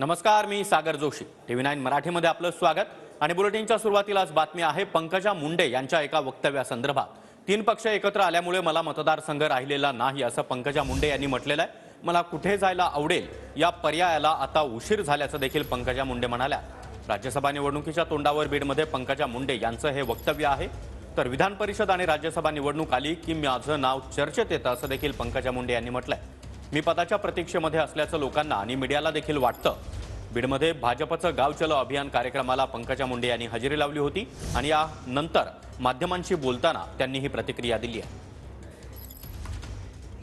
नमस्कार मी Sagar Joshi T V nine मराठीमध्ये आपलं स्वागत आणि बुलेटिनच्या सुरुवातीला आज बातमी आहे पंकजा मुंडे यांच्या एका वक्तव्यासंदर्भात तीन पक्ष एकत्र आल्यामुळे मला मतदारसंघ राहिलेला नाही असं पंकजा मुंडे यांनी म्हटलेलं आहे मला कुठे जायला आवडेल या पर्यायाला आता उशीर झाल्याचं देखील पंकजा मुंडे म्हणाल्या राज्यसभा निवडणुकीच्या तोंडावर बीडमध्ये पंकजा मुंडे यांचं हे वक्तव्य आहे तर विधान परिषद आणि राज्यसभा निवडणूक आली की माझं नाव चर्चेत येतं असं देखील पंकजा मुंडे यांनी आहे मी पदाच्या प्रतीक्षेमध्ये असल्याचं लोकांना आणि मीडियाला देखील वाटतं बीडमध्ये भाजपचं गाव चलो अभियान कार्यक्रमाला पंकजा मुंडे यांनी हजेरी लावली होती आणि या नंतर माध्यमांशी बोलताना त्यांनी ही प्रतिक्रिया दिली आहे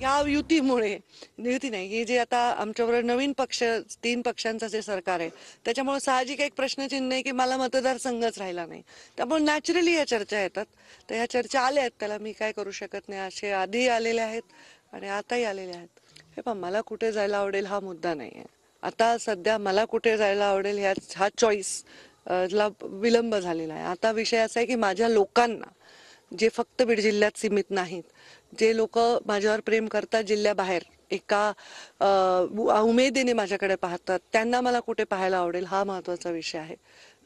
या युतीमुळे युती नाही हे जे आता आमच्याबरोबर नवीन पक्ष तीन पक्षांचं जे सरकार आहे त्याच्यामुळे साहजिक एक प्रश्नचिन्ह आहे की मला मतदारसंघच राहिला नाही त्यामुळे नॅचरली या चर्चा येतात तर ह्या चर्चा आल्या आहेत त्याला मी काय करू शकत नाही असे आधी आलेले आहेत आणि आताही आलेले आहेत हे पहा मला कुठे जायला आवडेल हा मुद्दा नाही आहे आता सध्या मला कुठे जायला आवडेल ह्या हा चॉईस ला विलंब झालेला आहे आता विषय असा आहे की माझ्या लोकांना जे फक्त बीड जिल्ह्यात सीमित नाहीत जे लोक माझ्यावर प्रेम करतात जिल्ह्याबाहेर एका उमेदीने माझ्याकडे पाहतात त्यांना मला कुठे पाहायला आवडेल हा महत्वाचा विषय आहे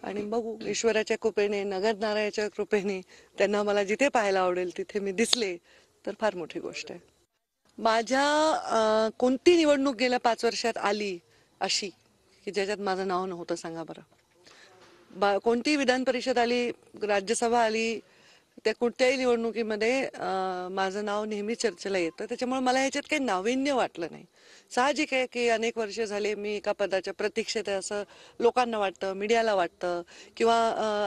आणि बघू ईश्वराच्या कृपेने नगरनारायणाच्या कृपेने त्यांना मला जिथे पाहायला आवडेल तिथे मी दिसले तर फार मोठी गोष्ट आहे माझ्या कोणती निवडणूक गेल्या पाच वर्षात आली अशी की ज्याच्यात माझं नाव नव्हतं सांगा बरं कोणतीही कोणती विधान परिषद आली राज्यसभा आली त्या कुठल्याही निवडणुकीमध्ये माझं नाव नेहमी चर्चेला येतं त्याच्यामुळे मला ह्याच्यात काही नाविन्य वाटलं नाही साहजिक आहे की अनेक वर्ष झाले मी एका पदाच्या प्रतीक्षेत आहे असं लोकांना वाटतं मीडियाला वाटतं किंवा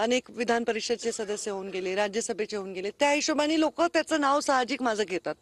अनेक विधान परिषदचे सदस्य होऊन गेले राज्यसभेचे होऊन गेले त्या हिशोबाने लोक त्याचं नाव साहजिक माझं घेतात